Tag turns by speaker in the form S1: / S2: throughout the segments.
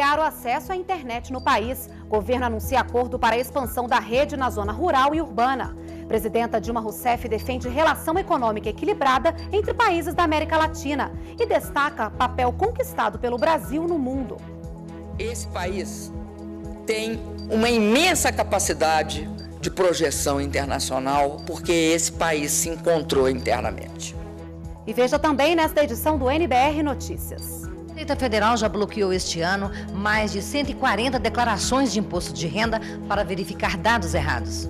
S1: ampliar o acesso à internet no país. governo anuncia acordo para a expansão da rede na zona rural e urbana. Presidenta Dilma Rousseff defende relação econômica equilibrada entre países da América Latina e destaca papel conquistado pelo Brasil no mundo.
S2: Esse país tem uma imensa capacidade de projeção internacional, porque esse país se encontrou internamente.
S3: E veja também nesta edição do NBR Notícias. A Receita Federal já bloqueou este ano mais de 140 declarações de imposto de renda para verificar dados errados.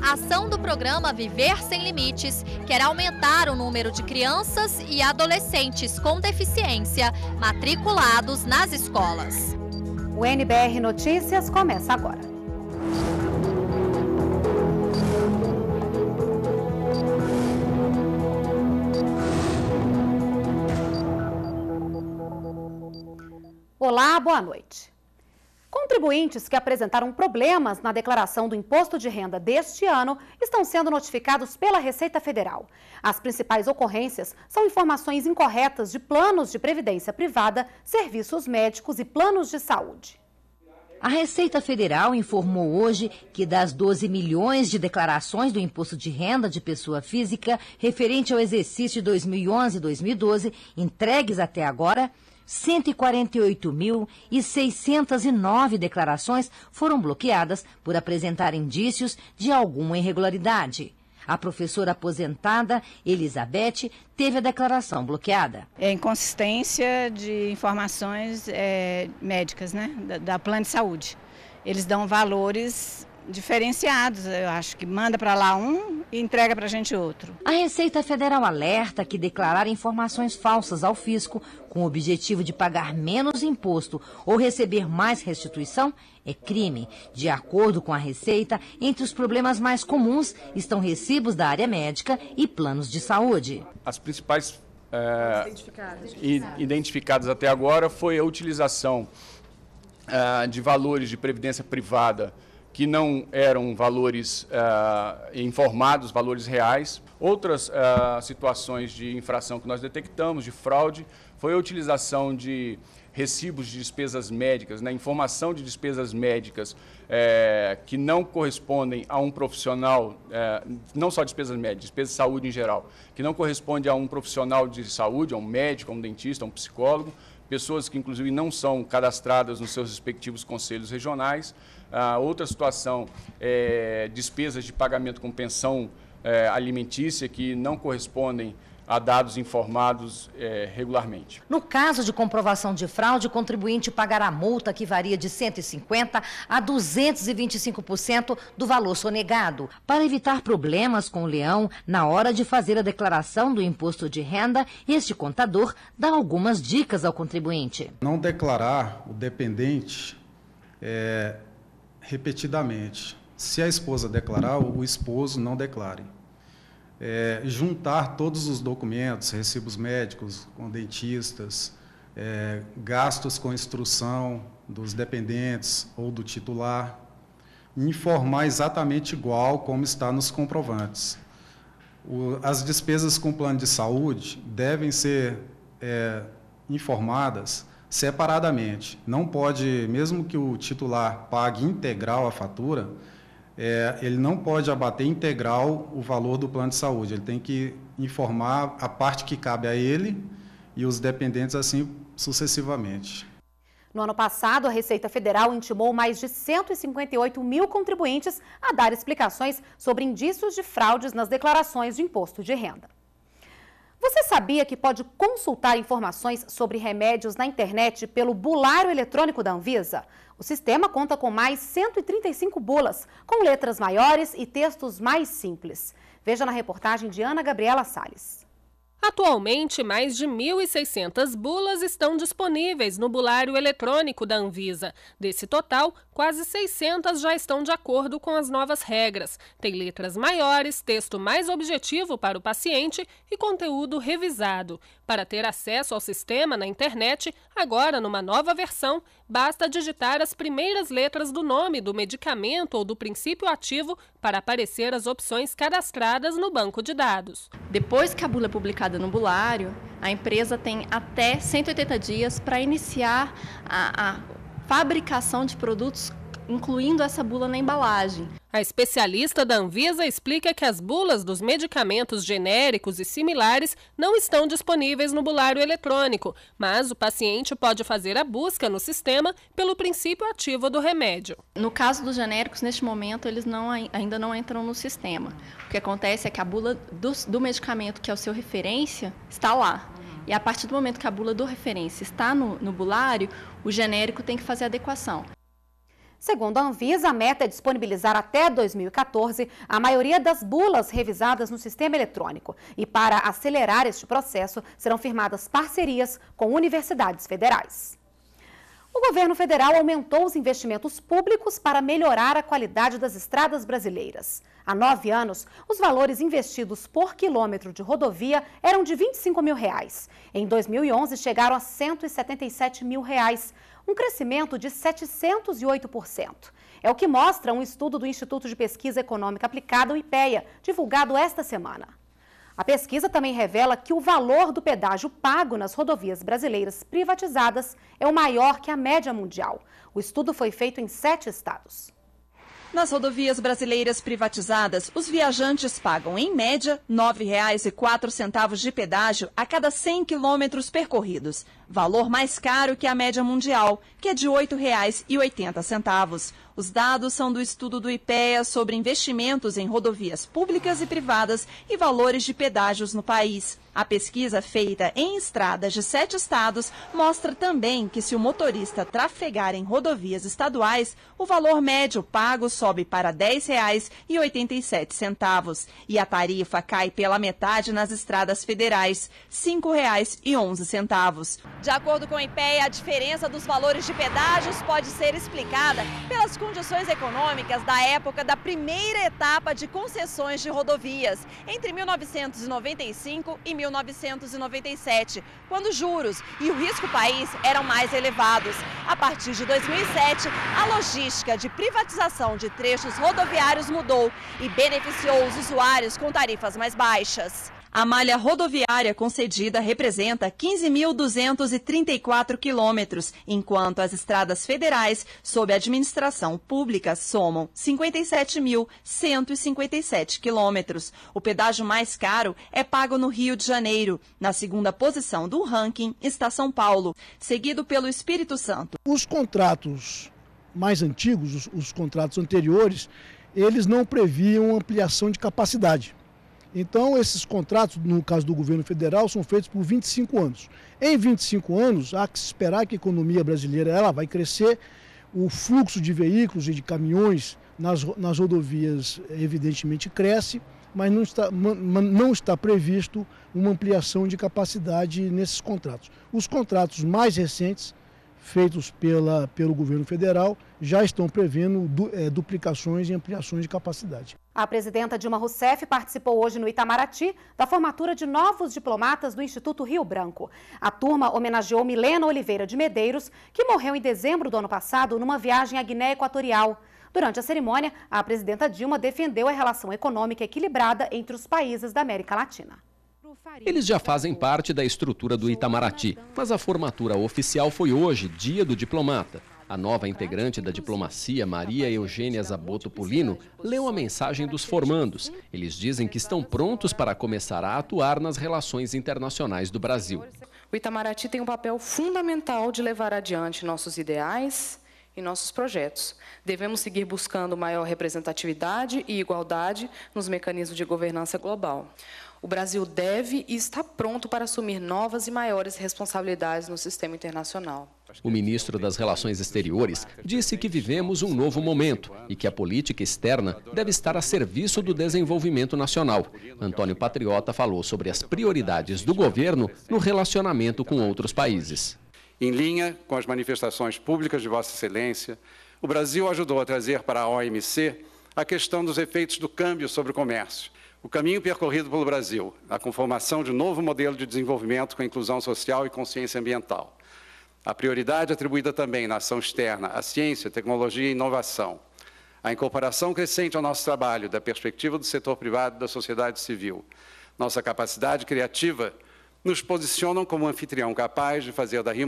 S4: A ação do programa Viver Sem Limites quer aumentar o número de crianças e adolescentes com deficiência matriculados nas escolas.
S1: O NBR Notícias começa agora. Olá, boa noite. Contribuintes que apresentaram problemas na declaração do imposto de renda deste ano estão sendo notificados pela Receita Federal. As principais ocorrências são informações incorretas de planos de previdência privada, serviços médicos
S3: e planos de saúde. A Receita Federal informou hoje que das 12 milhões de declarações do imposto de renda de pessoa física referente ao exercício de 2011 e 2012 entregues até agora, 148.609 declarações foram bloqueadas por apresentar indícios de alguma irregularidade. A professora aposentada, Elizabeth, teve a declaração bloqueada. É inconsistência de informações é,
S5: médicas, né, da, da plano de saúde. Eles dão valores diferenciados.
S3: Eu acho que manda para lá um e entrega para a gente outro. A Receita Federal alerta que declarar informações falsas ao fisco com o objetivo de pagar menos imposto ou receber mais restituição é crime. De acordo com a Receita, entre os problemas mais comuns estão recibos da área médica e planos de saúde.
S6: As principais é, identificadas. identificadas até agora foi a utilização é, de valores de previdência privada que não eram valores ah, informados, valores reais. Outras ah, situações de infração que nós detectamos, de fraude, foi a utilização de recibos de despesas médicas, né, informação de despesas médicas eh, que não correspondem a um profissional, eh, não só despesas médicas, despesas de saúde em geral, que não corresponde a um profissional de saúde, a um médico, a um dentista, a um psicólogo, pessoas que inclusive não são cadastradas nos seus respectivos conselhos regionais. Ah, outra situação é despesas de pagamento com pensão é, alimentícia que não correspondem a dados informados é, regularmente.
S3: No caso de comprovação de fraude, o contribuinte pagará multa que varia de 150% a 225% do valor sonegado. Para evitar problemas com o leão, na hora de fazer a declaração do imposto de renda, este contador dá algumas dicas ao contribuinte.
S6: Não declarar o dependente é, repetidamente. Se a esposa declarar, o esposo não declare. É, juntar todos os documentos, recibos médicos, com dentistas, é, gastos com instrução dos dependentes ou do titular, informar exatamente igual como está nos comprovantes. O, as despesas com plano de saúde devem ser é, informadas separadamente. Não pode, mesmo que o titular pague integral a fatura, é, ele não pode abater integral o valor do plano de saúde. Ele tem que informar a parte que cabe a ele e os dependentes, assim sucessivamente.
S1: No ano passado, a Receita Federal intimou mais de 158 mil contribuintes a dar explicações sobre indícios de fraudes nas declarações de imposto de renda. Você sabia que pode consultar informações sobre remédios na internet pelo bulário eletrônico da Anvisa? O sistema conta com mais 135 bulas, com letras maiores e textos mais simples. Veja na reportagem de Ana Gabriela Salles. Atualmente, mais de 1.600 bulas estão disponíveis no bulário eletrônico da Anvisa. Desse total, quase 600 já estão de acordo com as novas regras. Tem letras maiores, texto mais objetivo para o paciente e conteúdo revisado. Para ter acesso ao sistema na internet, agora numa nova versão, basta digitar as primeiras letras do nome do medicamento ou do princípio ativo
S4: para aparecer as opções cadastradas no banco de dados. Depois que a bula é publicada no bulário, a empresa tem até 180 dias para iniciar a, a fabricação de produtos incluindo essa bula na embalagem. A
S1: especialista da Anvisa explica que as bulas dos medicamentos genéricos e similares não estão disponíveis no bulário eletrônico, mas o paciente pode fazer a busca no
S4: sistema pelo princípio ativo do remédio. No caso dos genéricos, neste momento, eles não, ainda não entram no sistema. O que acontece é que a bula do, do medicamento, que é o seu referência, está lá. E a partir do momento que a bula do referência está no, no bulário, o
S1: genérico tem que fazer adequação. Segundo a Anvisa, a meta é disponibilizar até 2014 a maioria das bulas revisadas no sistema eletrônico. E para acelerar este processo, serão firmadas parcerias com universidades federais. O governo federal aumentou os investimentos públicos para melhorar a qualidade das estradas brasileiras. Há nove anos, os valores investidos por quilômetro de rodovia eram de 25 mil reais. Em 2011, chegaram a 177 mil reais, um crescimento de 708%. É o que mostra um estudo do Instituto de Pesquisa Econômica Aplicada, o IPEA, divulgado esta semana. A pesquisa também revela que o valor do pedágio pago nas rodovias brasileiras privatizadas é o maior que a média mundial. O estudo foi feito em sete estados.
S5: Nas rodovias brasileiras privatizadas, os viajantes pagam, em média, R$ 9,04 de pedágio a cada 100 quilômetros percorridos, valor mais caro que a média mundial, que é de R$ 8,80. Os dados são do estudo do IPEA sobre investimentos em rodovias públicas e privadas e valores de pedágios no país. A pesquisa feita em estradas de sete estados mostra também que, se o motorista trafegar em rodovias estaduais, o valor médio pago sobe para R$ 10,87 e a tarifa cai pela metade nas estradas federais, R$ 5,11. De acordo com o IPEA, a diferença dos valores de pedágios pode ser explicada pelas condições econômicas da época da primeira etapa de concessões de rodovias, entre 1995 e 1997, quando juros e o risco país eram mais elevados. A partir de 2007, a logística de privatização de trechos rodoviários mudou e beneficiou os usuários com tarifas mais baixas. A malha rodoviária concedida representa 15.234 quilômetros, enquanto as estradas federais, sob administração pública, somam 57.157 quilômetros. O pedágio mais caro é pago no Rio de Janeiro. Na segunda posição do ranking está São Paulo, seguido pelo Espírito Santo.
S6: Os contratos mais antigos, os, os contratos anteriores, eles não previam ampliação de capacidade. Então, esses contratos, no caso do governo federal, são feitos por 25 anos. Em 25 anos, há que esperar que a economia brasileira ela vai crescer, o fluxo de veículos e de caminhões nas, nas rodovias, evidentemente, cresce, mas não está, não está previsto uma ampliação de capacidade nesses contratos. Os contratos mais recentes feitos pela, pelo governo federal já estão prevendo du, é, duplicações e ampliações de capacidade.
S1: A presidenta Dilma Rousseff participou hoje no Itamaraty da formatura de novos diplomatas do Instituto Rio Branco. A turma homenageou Milena Oliveira de Medeiros, que morreu em dezembro do ano passado numa viagem à Guiné Equatorial. Durante a cerimônia, a presidenta Dilma defendeu a relação econômica equilibrada entre os países da América Latina.
S6: Eles já fazem parte da estrutura do Itamaraty, mas a formatura oficial foi hoje, dia do diplomata. A nova integrante da diplomacia, Maria Eugênia Zaboto Pulino, leu a mensagem dos formandos. Eles dizem que estão prontos para começar a atuar nas relações internacionais do Brasil.
S1: O Itamaraty tem um papel fundamental de levar adiante nossos ideais e nossos projetos. Devemos seguir buscando maior representatividade e igualdade nos mecanismos de governança global. O Brasil deve e está pronto para assumir novas e maiores responsabilidades no sistema internacional.
S6: O ministro das Relações Exteriores disse que vivemos um novo momento e que a política externa deve estar a serviço do desenvolvimento nacional. Antônio Patriota falou sobre as prioridades do governo no relacionamento com outros países. Em linha com as manifestações públicas de Vossa Excelência, o Brasil ajudou a trazer para a OMC a questão dos efeitos do câmbio sobre o comércio o caminho percorrido pelo Brasil, a conformação de um novo modelo de desenvolvimento com inclusão social e consciência ambiental. A prioridade atribuída também na ação externa à ciência, tecnologia e inovação. A incorporação crescente ao nosso trabalho da perspectiva do setor privado e da sociedade civil. Nossa capacidade criativa nos posicionam como anfitrião capaz de fazer da Rio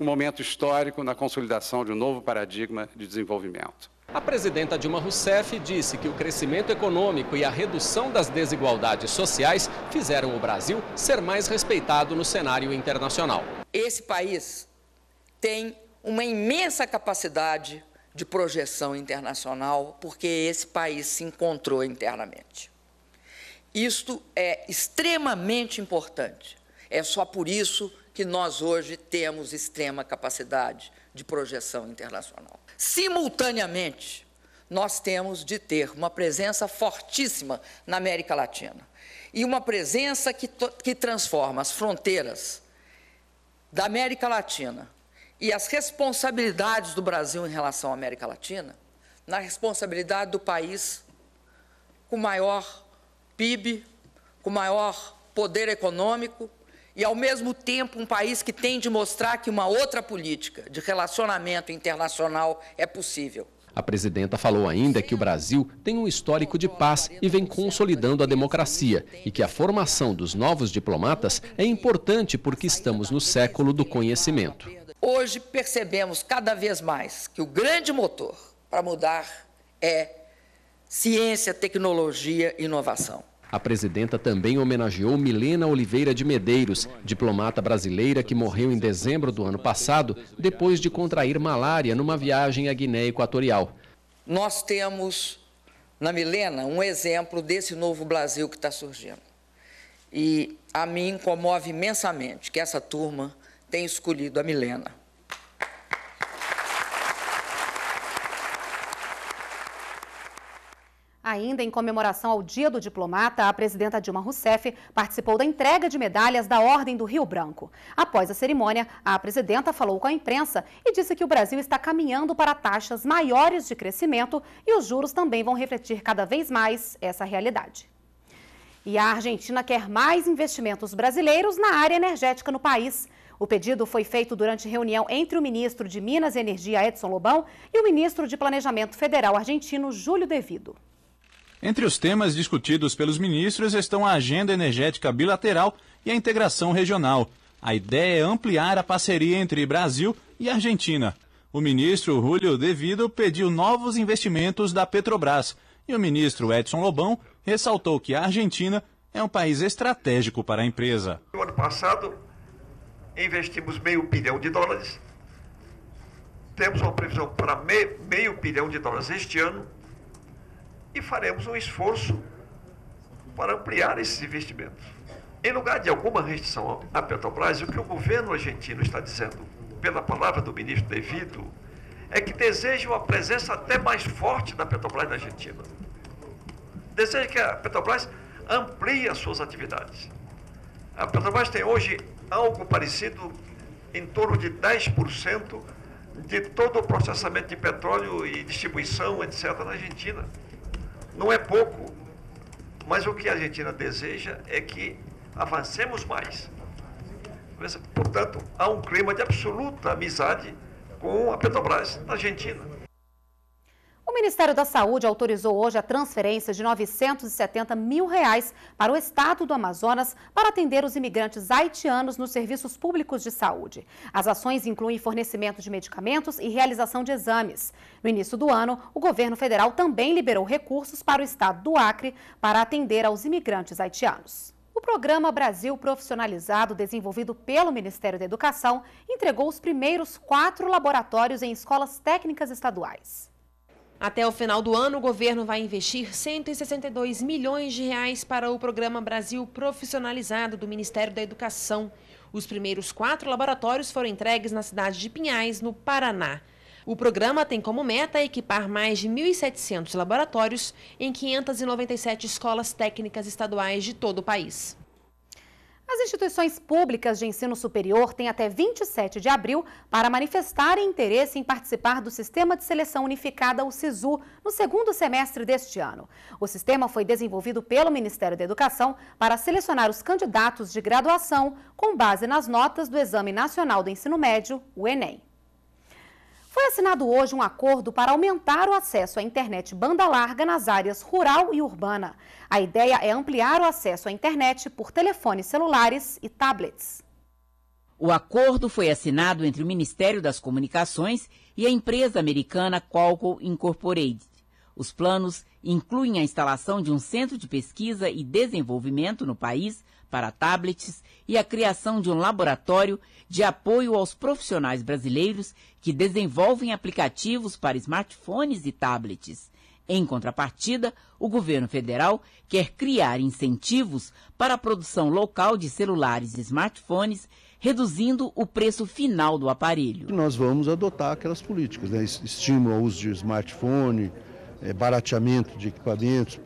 S6: um momento histórico na consolidação de um novo paradigma de desenvolvimento. A presidenta Dilma Rousseff disse que o crescimento econômico e a redução das desigualdades sociais fizeram o Brasil ser mais respeitado no cenário internacional. Esse país tem
S2: uma imensa capacidade de projeção internacional, porque esse país se encontrou internamente. Isto é extremamente importante. É só por isso que nós hoje temos extrema capacidade de projeção internacional. Simultaneamente, nós temos de ter uma presença fortíssima na América Latina e uma presença que, que transforma as fronteiras da América Latina e as responsabilidades do Brasil em relação à América Latina na responsabilidade do país com maior PIB, com maior poder econômico, e, ao mesmo tempo, um país que tem de mostrar que uma outra política de relacionamento internacional é possível.
S6: A presidenta falou ainda que o Brasil tem um histórico de paz e vem consolidando a democracia e que a formação dos novos diplomatas é importante porque estamos no século do conhecimento.
S2: Hoje percebemos cada vez mais que o grande motor para mudar é ciência, tecnologia e inovação.
S6: A presidenta também homenageou Milena Oliveira de Medeiros, diplomata brasileira que morreu em dezembro do ano passado, depois de contrair malária numa viagem à Guiné Equatorial.
S2: Nós temos na Milena um exemplo desse novo Brasil que está surgindo. E a mim comove imensamente que essa turma tenha escolhido a Milena.
S1: Ainda em comemoração ao Dia do Diplomata, a presidenta Dilma Rousseff participou da entrega de medalhas da Ordem do Rio Branco. Após a cerimônia, a presidenta falou com a imprensa e disse que o Brasil está caminhando para taxas maiores de crescimento e os juros também vão refletir cada vez mais essa realidade. E a Argentina quer mais investimentos brasileiros na área energética no país. O pedido foi feito durante reunião entre o ministro de Minas e Energia, Edson Lobão, e o ministro de Planejamento Federal argentino, Júlio Devido.
S6: Entre os temas discutidos pelos ministros estão a agenda energética bilateral e a integração regional. A ideia é ampliar a parceria entre Brasil e Argentina. O ministro Julio Devido pediu novos investimentos da Petrobras e o ministro Edson Lobão ressaltou que a Argentina é um país estratégico para a empresa.
S2: No ano passado, investimos meio bilhão de dólares. Temos uma previsão para meio bilhão de dólares este ano e faremos um esforço para ampliar esses investimentos. Em lugar de alguma restrição à Petrobras, o que o governo argentino está dizendo, pela palavra do ministro Devido, é que deseja uma presença até mais forte da Petrobras na Argentina. Deseja que a Petrobras amplie as suas atividades. A Petrobras tem hoje algo parecido em torno de 10% de todo o processamento de petróleo e distribuição, etc., na Argentina. Não é pouco, mas o que a Argentina deseja é que avancemos mais. Portanto, há um clima de absoluta amizade com a Petrobras na Argentina.
S1: O Ministério da Saúde autorizou hoje a transferência de 970 mil reais para o estado do Amazonas para atender os imigrantes haitianos nos serviços públicos de saúde. As ações incluem fornecimento de medicamentos e realização de exames. No início do ano, o governo federal também liberou recursos para o estado do Acre para atender aos imigrantes haitianos. O programa Brasil Profissionalizado, desenvolvido pelo Ministério da Educação, entregou os primeiros quatro laboratórios em escolas técnicas estaduais. Até o final do ano, o governo vai investir 162 milhões de reais para o programa Brasil Profissionalizado do Ministério da Educação. Os primeiros quatro laboratórios foram entregues na cidade de Pinhais, no Paraná. O programa tem como meta equipar mais de 1.700 laboratórios em 597 escolas técnicas estaduais de todo o país. As instituições públicas de ensino superior têm até 27 de abril para manifestarem interesse em participar do Sistema de Seleção Unificada, o SISU, no segundo semestre deste ano. O sistema foi desenvolvido pelo Ministério da Educação para selecionar os candidatos de graduação com base nas notas do Exame Nacional do Ensino Médio, o Enem. Foi assinado hoje um acordo para aumentar o acesso à internet banda larga nas áreas rural e urbana. A ideia é ampliar o acesso à internet por telefones celulares
S2: e tablets. O acordo foi assinado entre o Ministério das Comunicações e a empresa americana Qualcomm Incorporated. Os planos incluem a instalação de um centro de pesquisa e desenvolvimento no país para tablets e a criação de um laboratório de apoio aos profissionais brasileiros que desenvolvem aplicativos para smartphones e tablets. Em contrapartida, o governo federal quer criar incentivos para a produção local de celulares e smartphones, reduzindo o preço final do aparelho.
S6: Nós vamos adotar aquelas políticas, né? estímulo ao uso de smartphone, é, barateamento de equipamentos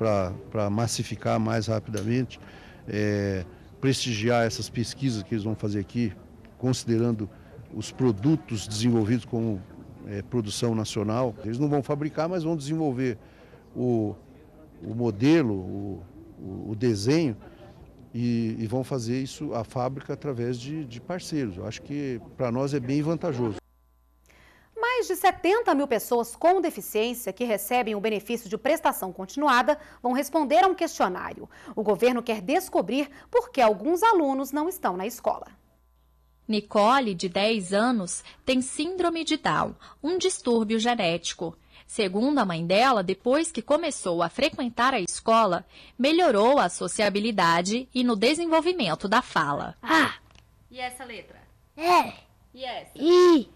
S6: para massificar mais rapidamente é, prestigiar essas pesquisas que eles vão fazer aqui, considerando os produtos desenvolvidos como é, produção nacional. Eles não vão fabricar, mas vão desenvolver o, o modelo, o, o desenho e, e, vão fazer isso a fábrica através de, de parceiros. Eu acho que para nós é bem vantajoso.
S1: Mais de 70 mil pessoas com deficiência que recebem o benefício de prestação continuada vão responder a um questionário. O governo quer descobrir por que alguns alunos não
S4: estão na escola. Nicole, de 10 anos, tem síndrome de Down, um distúrbio genético. Segundo a mãe dela, depois que começou a frequentar a escola, melhorou a sociabilidade e no desenvolvimento da fala. Ah! E essa letra? É. E essa? I.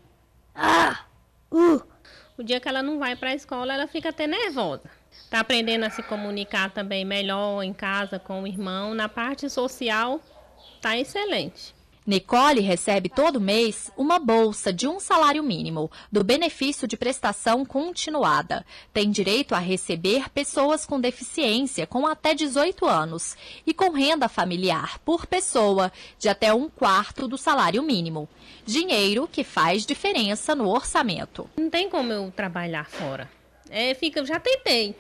S4: Ah! O dia que ela não vai para a escola, ela fica até nervosa. Está aprendendo a se comunicar também melhor em casa com o irmão. Na parte social, está excelente. Nicole recebe todo mês uma bolsa de um salário mínimo do benefício de prestação continuada. Tem direito a receber pessoas com deficiência com até 18 anos e com renda familiar por pessoa de até um quarto do salário mínimo. Dinheiro que faz diferença no orçamento. Não tem como eu trabalhar fora. É, fica, já tentei,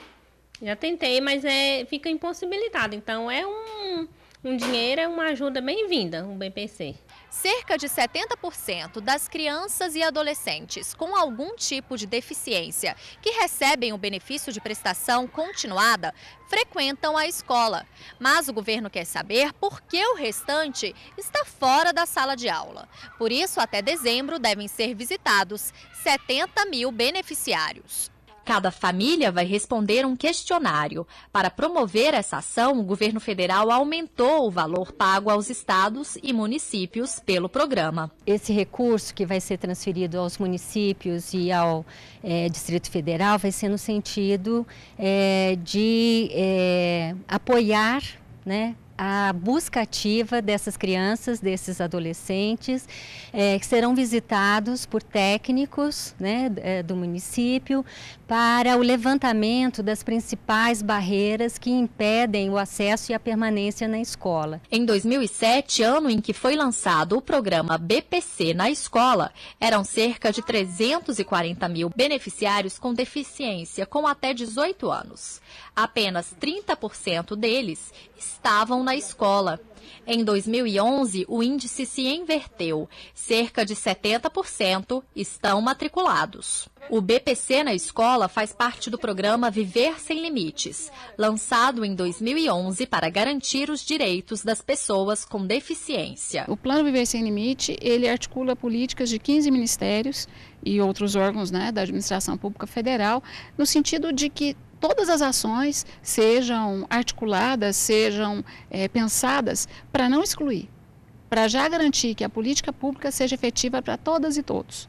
S4: já tentei, mas é, fica impossibilitado. Então é um um dinheiro é uma ajuda bem-vinda, um BPC. Cerca de 70% das crianças e adolescentes com algum tipo de deficiência que recebem o benefício de prestação continuada frequentam a escola. Mas o governo quer saber por que o restante está fora da sala de aula. Por isso, até dezembro devem ser visitados 70 mil beneficiários. Cada família vai responder um questionário. Para promover essa ação, o governo federal aumentou o valor pago aos estados e municípios pelo programa. Esse recurso que vai ser transferido aos municípios e ao é, Distrito Federal vai ser no sentido é, de é, apoiar né, a busca ativa dessas crianças, desses adolescentes, é, que serão visitados por técnicos né, do município para o levantamento das principais barreiras que impedem o acesso e a permanência na escola. Em 2007, ano em que foi lançado o programa BPC na escola, eram cerca de 340 mil beneficiários com deficiência com até 18 anos. Apenas 30% deles estavam na escola. Em 2011, o índice se inverteu. Cerca de 70% estão matriculados. O BPC na escola faz parte do programa Viver Sem Limites, lançado em 2011 para garantir os direitos das pessoas com deficiência. O Plano Viver Sem Limite, ele articula políticas de 15 ministérios e outros
S1: órgãos né, da administração pública federal, no sentido de que todas as ações sejam articuladas, sejam é, pensadas para não excluir, para já garantir que a política pública seja efetiva para todas e todos.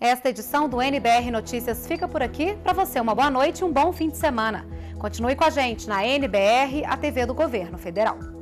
S1: Esta edição do NBR Notícias fica por aqui. Para você, uma boa noite e um bom fim de semana. Continue com a gente na NBR, a TV do Governo Federal.